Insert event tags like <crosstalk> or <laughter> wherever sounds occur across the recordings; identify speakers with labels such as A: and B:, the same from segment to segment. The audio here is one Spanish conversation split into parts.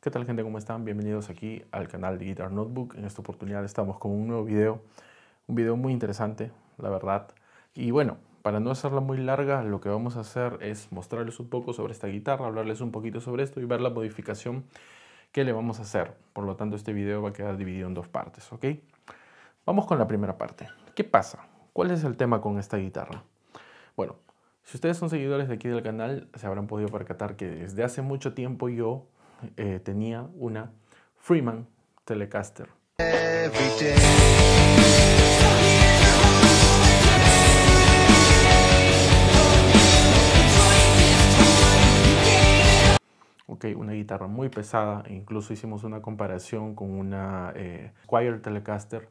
A: ¿Qué tal gente? ¿Cómo están? Bienvenidos aquí al canal de Guitar Notebook. En esta oportunidad estamos con un nuevo video, un video muy interesante, la verdad. Y bueno, para no hacerla muy larga, lo que vamos a hacer es mostrarles un poco sobre esta guitarra, hablarles un poquito sobre esto y ver la modificación que le vamos a hacer. Por lo tanto, este video va a quedar dividido en dos partes, ¿ok? Vamos con la primera parte. ¿Qué pasa? ¿Cuál es el tema con esta guitarra? Bueno, si ustedes son seguidores de aquí del canal, se habrán podido percatar que desde hace mucho tiempo yo eh, tenía una Freeman Telecaster. Ok, una guitarra muy pesada, incluso hicimos una comparación con una eh, Choir Telecaster.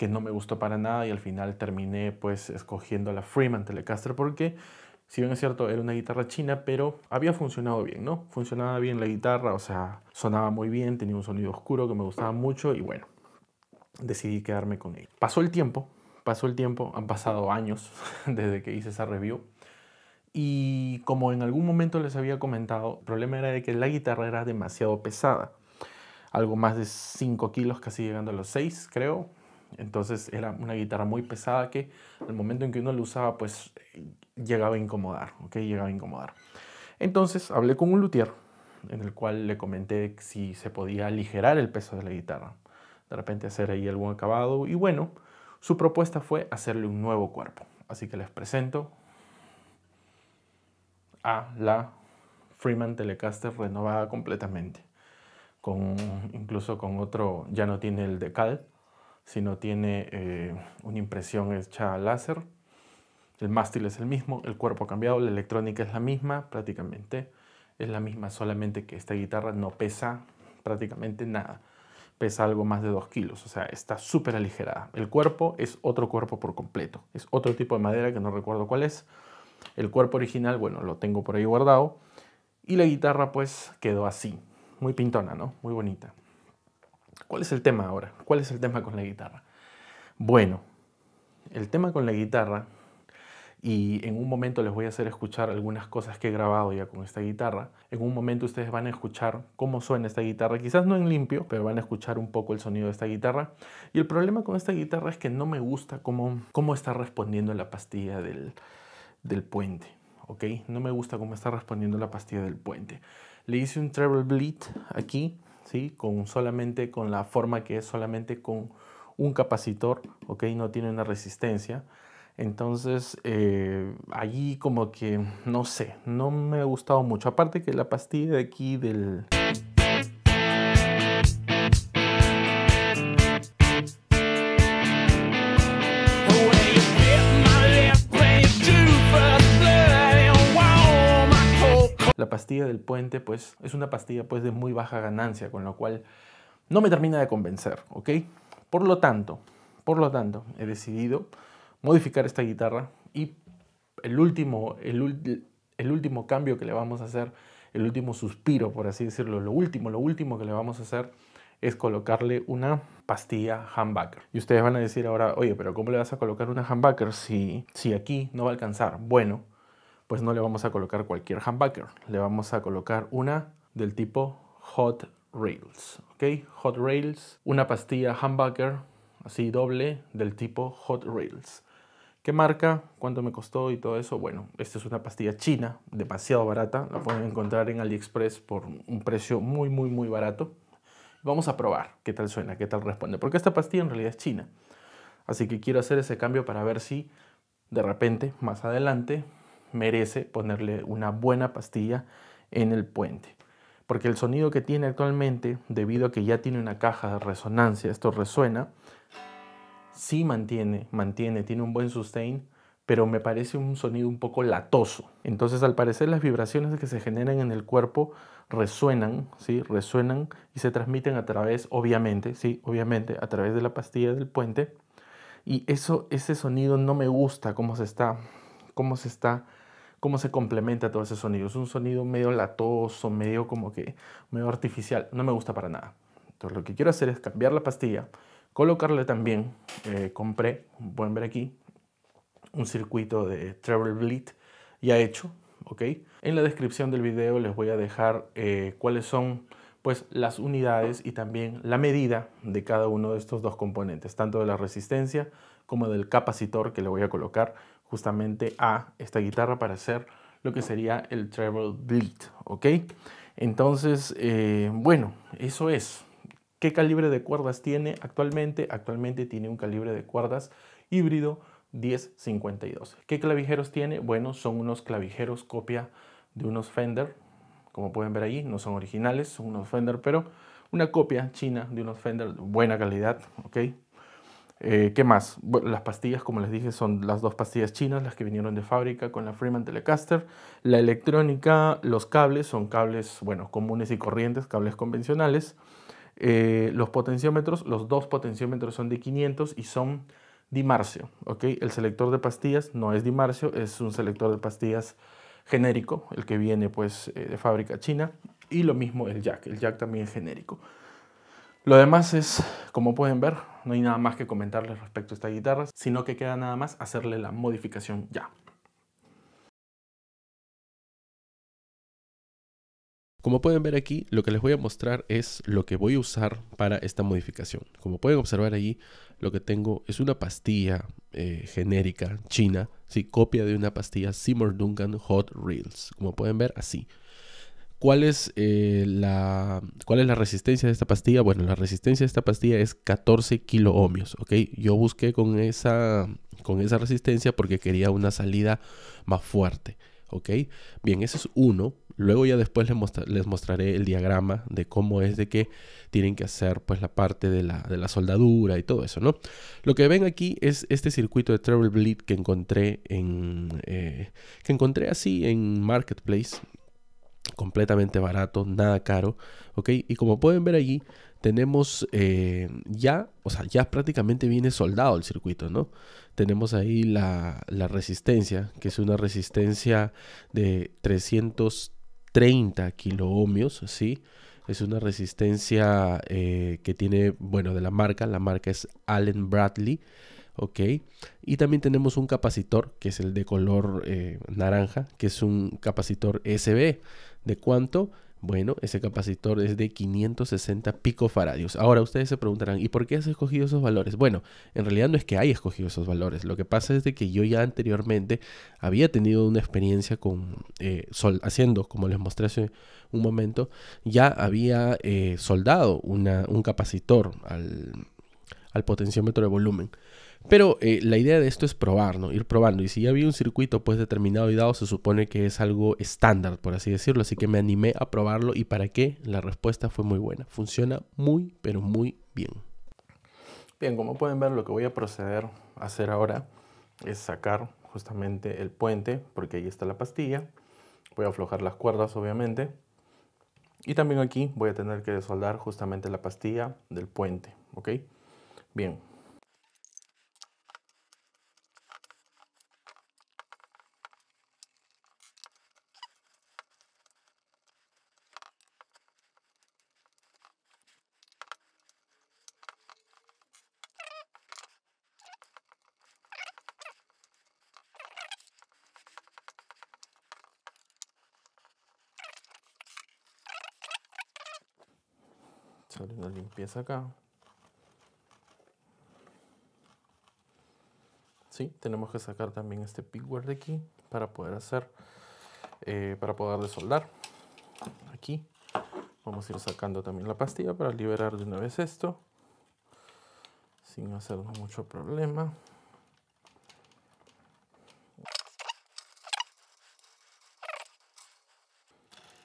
A: que no me gustó para nada y al final terminé pues escogiendo la Freeman Telecaster porque si bien es cierto, era una guitarra china, pero había funcionado bien, ¿no? Funcionaba bien la guitarra, o sea, sonaba muy bien, tenía un sonido oscuro que me gustaba mucho y bueno, decidí quedarme con ella. Pasó el tiempo, pasó el tiempo, han pasado años <laughs> desde que hice esa review y como en algún momento les había comentado, el problema era de que la guitarra era demasiado pesada, algo más de 5 kilos, casi llegando a los 6, creo, entonces era una guitarra muy pesada que al momento en que uno la usaba, pues llegaba a incomodar, ¿ok? Llegaba a incomodar. Entonces hablé con un luthier en el cual le comenté si se podía aligerar el peso de la guitarra. De repente hacer ahí algún acabado y bueno, su propuesta fue hacerle un nuevo cuerpo. Así que les presento a la Freeman Telecaster renovada completamente. Con, incluso con otro, ya no tiene el decal, si no tiene eh, una impresión hecha a láser. El mástil es el mismo, el cuerpo ha cambiado, la electrónica es la misma prácticamente. Es la misma, solamente que esta guitarra no pesa prácticamente nada. Pesa algo más de 2 kilos, o sea, está súper aligerada. El cuerpo es otro cuerpo por completo. Es otro tipo de madera que no recuerdo cuál es. El cuerpo original, bueno, lo tengo por ahí guardado. Y la guitarra pues quedó así. Muy pintona, ¿no? Muy bonita. ¿Cuál es el tema ahora? ¿Cuál es el tema con la guitarra? Bueno, el tema con la guitarra, y en un momento les voy a hacer escuchar algunas cosas que he grabado ya con esta guitarra, en un momento ustedes van a escuchar cómo suena esta guitarra, quizás no en limpio, pero van a escuchar un poco el sonido de esta guitarra. Y el problema con esta guitarra es que no me gusta cómo, cómo está respondiendo la pastilla del, del puente. ¿ok? No me gusta cómo está respondiendo la pastilla del puente. Le hice un treble bleed aquí ¿sí? con solamente con la forma que es solamente con un capacitor, ¿ok? No tiene una resistencia. Entonces, eh, allí como que, no sé, no me ha gustado mucho. Aparte que la pastilla de aquí del... pastilla del puente pues es una pastilla pues de muy baja ganancia, con lo cual no me termina de convencer, ¿ok? Por lo tanto, por lo tanto, he decidido modificar esta guitarra y el último, el, último cambio que le vamos a hacer, el último suspiro, por así decirlo, lo último, lo último que le vamos a hacer es colocarle una pastilla humbucker. Y ustedes van a decir ahora, oye, pero ¿cómo le vas a colocar una humbucker si, si aquí no va a alcanzar? Bueno, pues no le vamos a colocar cualquier humbucker, le vamos a colocar una del tipo Hot Rails, ¿ok? Hot Rails, una pastilla humbucker así doble del tipo Hot Rails. ¿Qué marca? ¿Cuánto me costó y todo eso? Bueno, esta es una pastilla china, demasiado barata. La pueden encontrar en AliExpress por un precio muy, muy, muy barato. Vamos a probar qué tal suena, qué tal responde. Porque esta pastilla en realidad es china. Así que quiero hacer ese cambio para ver si de repente, más adelante, merece ponerle una buena pastilla en el puente. Porque el sonido que tiene actualmente, debido a que ya tiene una caja de resonancia, esto resuena, sí mantiene, mantiene, tiene un buen sustain, pero me parece un sonido un poco latoso. Entonces, al parecer, las vibraciones que se generan en el cuerpo resuenan, ¿sí? Resuenan y se transmiten a través, obviamente, sí, obviamente, a través de la pastilla del puente. Y eso, ese sonido no me gusta, cómo se está, cómo se está cómo se complementa todo ese sonido. Es un sonido medio latoso, medio como que, medio artificial. No me gusta para nada. Entonces lo que quiero hacer es cambiar la pastilla, colocarle también, eh, compré, pueden ver aquí, un circuito de Treble Bleed ya hecho, ¿ok? En la descripción del video les voy a dejar eh, cuáles son pues las unidades y también la medida de cada uno de estos dos componentes, tanto de la resistencia como del capacitor que le voy a colocar, justamente a esta guitarra para hacer lo que sería el travel bleed, ¿ok? Entonces, eh, bueno, eso es. ¿Qué calibre de cuerdas tiene actualmente? Actualmente tiene un calibre de cuerdas híbrido 1052. ¿Qué clavijeros tiene? Bueno, son unos clavijeros copia de unos Fender, como pueden ver ahí, no son originales, son unos Fender, pero una copia china de unos Fender de buena calidad, ¿ok? Eh, ¿Qué más? las pastillas, como les dije, son las dos pastillas chinas, las que vinieron de fábrica con la Freeman Telecaster. La electrónica, los cables, son cables, bueno, comunes y corrientes, cables convencionales. Eh, los potenciómetros, los dos potenciómetros son de 500 y son Dimarcio, ¿ok? El selector de pastillas no es Dimarcio, es un selector de pastillas genérico, el que viene pues eh, de fábrica china. Y lo mismo el jack, el jack también es genérico. Lo demás es, como pueden ver, no hay nada más que comentarles respecto a esta guitarra, sino que queda nada más hacerle la modificación ya. Como pueden ver aquí, lo que les voy a mostrar es lo que voy a usar para esta modificación. Como pueden observar allí, lo que tengo es una pastilla eh, genérica china, copia de una pastilla Seymour Duncan Hot Reels. Como pueden ver, así. Eh, ¿Cuál es, la, resistencia de esta pastilla? Bueno, la resistencia de esta pastilla es 14 kiloohmios, ¿ok? Yo busqué con esa, con esa resistencia porque quería una salida más fuerte, ¿ok? Bien, ese es uno. Luego ya después les, mostraré el diagrama de cómo es de que tienen que hacer pues la parte de la, soldadura y todo eso, ¿no? Lo que ven aquí es este circuito de Treble Bleed que encontré en... Eh, que encontré así en Marketplace completamente barato, nada caro, ¿ok? Y como pueden ver allí, tenemos eh, ya, o sea, ya prácticamente viene soldado el circuito, ¿no? Tenemos ahí la, la resistencia, que es una resistencia de 330 kilo. sí es una resistencia eh, que tiene, bueno, de la marca. La marca es Allen Bradley. ¿ok? Y también tenemos un capacitor, que es el de color eh, naranja, que es un capacitor SB. ¿De cuánto? Bueno, ese capacitor es de 560 picofaradios. Ahora ustedes se preguntarán, ¿y por qué has escogido esos valores? Bueno, en realidad no es que haya escogido esos valores. Lo que pasa es de que yo ya anteriormente había tenido una experiencia con eh, sol haciendo, como les mostré hace un momento, ya había eh, soldado un capacitor al potenciómetro de volumen. Pero eh, la idea de esto es probar, Ir probando. Y si ya había un circuito pues determinado y dado, se supone que es algo estándar, por así decirlo. Así que me animé a probarlo y para qué, la respuesta fue muy buena. Funciona muy, pero muy bien. Bien, como pueden ver, lo que voy a proceder a hacer ahora es sacar justamente el puente, porque ahí está la pastilla. Voy a aflojar las cuerdas, obviamente. Y también aquí voy a tener que desoldar justamente la pastilla del puente, ¿ok? Bien, sale una limpieza acá. ¿Sí? Tenemos que sacar también este pigware de aquí para poder hacer, eh, para poder desoldar. Aquí vamos a ir sacando también la pastilla para liberar de una vez esto. Sin hacer mucho problema.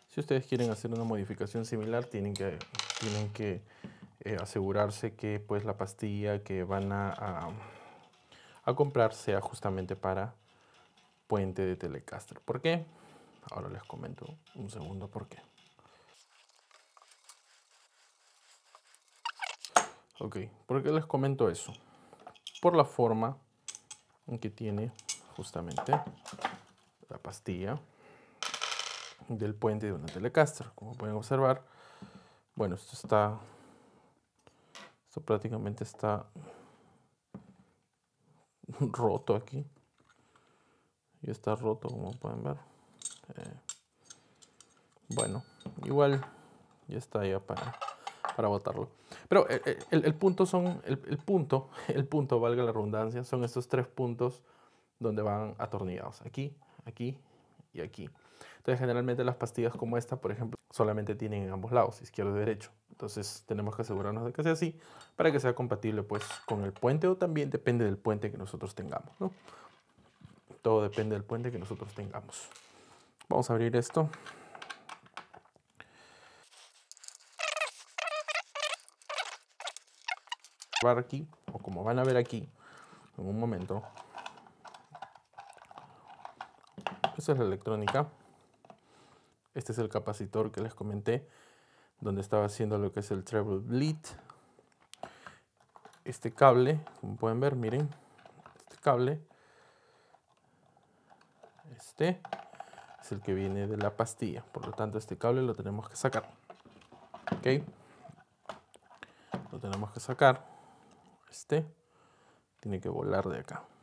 A: Si ustedes quieren hacer una modificación similar, tienen que tienen que eh, asegurarse que pues la pastilla que van a, comprar sea justamente para puente de Telecaster. ¿Por qué? Ahora les comento un segundo por qué. Ok, ¿por qué les comento eso? Por la forma en que tiene justamente la pastilla del puente de una Telecaster. Como pueden observar, bueno, esto está. Esto prácticamente está <laughs> roto aquí. Y está roto, como pueden ver. Eh, bueno, igual ya está ya para, para botarlo. Pero eh, eh, el, punto son, el, punto, <laughs> el punto, valga la redundancia, son estos tres puntos donde van atornillados. Aquí, aquí aquí. Entonces, generalmente las pastillas como esta, por ejemplo, solamente tienen en ambos lados, izquierdo y derecho. Entonces, tenemos que asegurarnos de que sea así para que sea compatible pues con el puente o también depende del puente que nosotros tengamos, Todo depende del puente que nosotros tengamos. Vamos a abrir esto. Aquí, o como van a ver aquí, en un momento, Esa es la electrónica. Este es el capacitor que les comenté, donde estaba haciendo lo que es el treble bleed. Este cable, como pueden ver, miren, este cable, este es el que viene de la pastilla. Por lo tanto, este cable lo tenemos que sacar. ¿Ok? Lo tenemos que sacar. Este tiene que volar de acá.